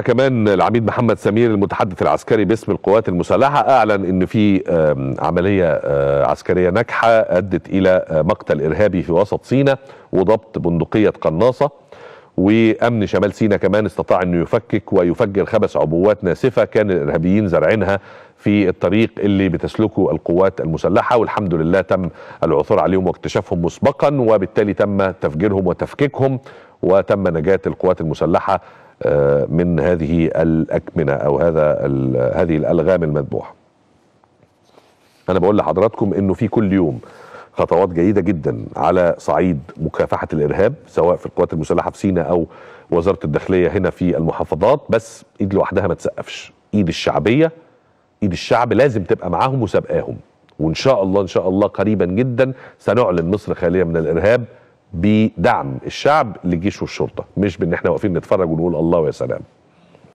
كمان العميد محمد سمير المتحدث العسكري باسم القوات المسلحة أعلن أن في عملية آه، عسكرية ناجحة أدت إلى آه، مقتل إرهابي في وسط سيناء وضبط بندقية قناصة وأمن شمال سيناء كمان استطاع أنه يفكك ويفجر خمس عبوات ناسفة كان الإرهابيين زارعينها في الطريق اللي بتسلكه القوات المسلحة والحمد لله تم العثور عليهم واكتشافهم مسبقا وبالتالي تم تفجيرهم وتفكيكهم وتم نجاة القوات المسلحة آه، من هذه الأكمنة أو هذا هذه الألغام المذبوحة أنا بقول لحضراتكم أنه في كل يوم خطوات جيدة جدا على صعيد مكافحة الإرهاب سواء في القوات المسلحة في سينا أو وزارة الداخلية هنا في المحافظات بس إيد لوحدها ما تسقفش إيد الشعبية إيد الشعب لازم تبقى معاهم وسابقاهم وإن شاء الله إن شاء الله قريبا جدا سنعلن مصر خالية من الإرهاب بدعم الشعب لجيش والشرطه مش بان احنا واقفين نتفرج ونقول الله يا سلام